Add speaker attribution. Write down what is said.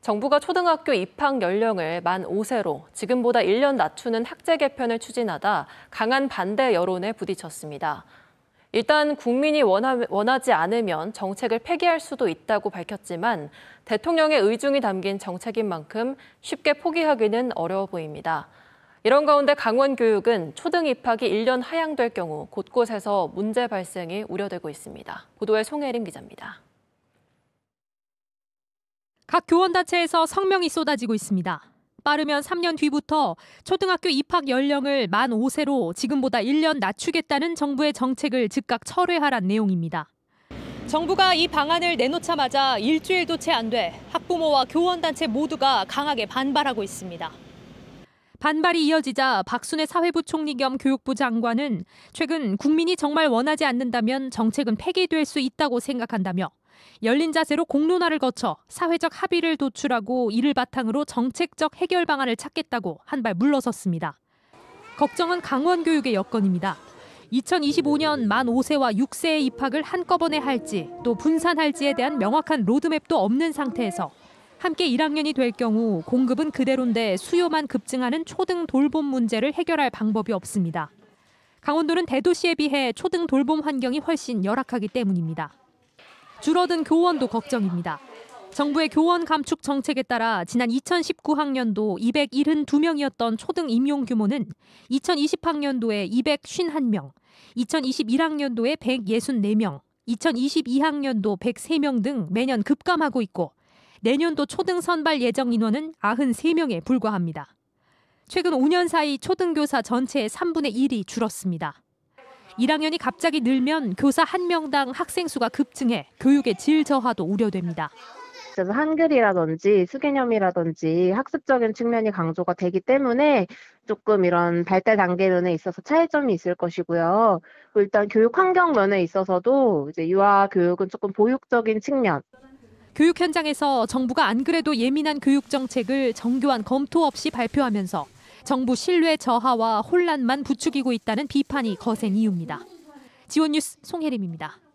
Speaker 1: 정부가 초등학교 입학 연령을 만 5세로 지금보다 1년 낮추는 학제 개편을 추진하다 강한 반대 여론에 부딪혔습니다. 일단 국민이 원하, 지 않으면 정책을 폐기할 수도 있다고 밝혔지만 대통령의 의중이 담긴 정책인 만큼 쉽게 포기하기는 어려워 보입니다. 이런 가운데 강원교육은 초등 입학이 1년 하향될 경우 곳곳에서 문제 발생이 우려되고 있습니다. 보도에 송혜림 기자입니다.
Speaker 2: 각 교원단체에서 성명이 쏟아지고 있습니다. 빠르면 3년 뒤부터 초등학교 입학 연령을 만 5세로 지금보다 1년 낮추겠다는 정부의 정책을 즉각 철회하란 내용입니다. 정부가 이 방안을 내놓자마자 일주일도 채 안 돼 학부모와 교원단체 모두가 강하게 반발하고 있습니다. 반발이 이어지자 박순애 사회부 총리 겸 교육부 장관은 최근 국민이 정말 원하지 않는다면 정책은 폐기될 수 있다고 생각한다며 열린 자세로 공론화를 거쳐 사회적 합의를 도출하고 이를 바탕으로 정책적 해결 방안을 찾겠다고 한 발 물러섰습니다. 걱정은 강원 교육의 여건입니다. 2025년 만 5세와 6세의 입학을 한꺼번에 할지 또 분산할지에 대한 명확한 로드맵도 없는 상태에서 함께 1학년이 될 경우 공급은 그대로인데 수요만 급증하는 초등 돌봄 문제를 해결할 방법이 없습니다. 강원도는 대도시에 비해 초등 돌봄 환경이 훨씬 열악하기 때문입니다. 줄어든 교원도 걱정입니다. 정부의 교원 감축 정책에 따라 지난 2019학년도 272명이었던 초등 임용 규모는 2020학년도에 251명, 2021학년도에 164명, 2022학년도 103명 등 매년 급감하고 있고 내년도 초등 선발 예정 인원은 93명에 불과합니다. 최근 5년 사이 초등교사 전체의 3분의 1이 줄었습니다. 1학년이 갑자기 늘면 교사 한 명당 학생 수가 급증해 교육의 질 저하도 우려됩니다.
Speaker 3: 그래서 한글이라든지 수개념이라든지 학습적인 측면이 강조가 되기 때문에 조금 이런 발달 단계 면에 있어서 차이점이 있을 것이고요. 일단 교육 환경 면에 있어서도 이제 유아 교육은 조금 보육적인 측면.
Speaker 2: 교육 현장에서 정부가 안 그래도 예민한 교육 정책을 정교한 검토 없이 발표하면서 정부 신뢰 저하와 혼란만 부추기고 있다는 비판이 거센 이유입니다. 지원뉴스 송혜림입니다.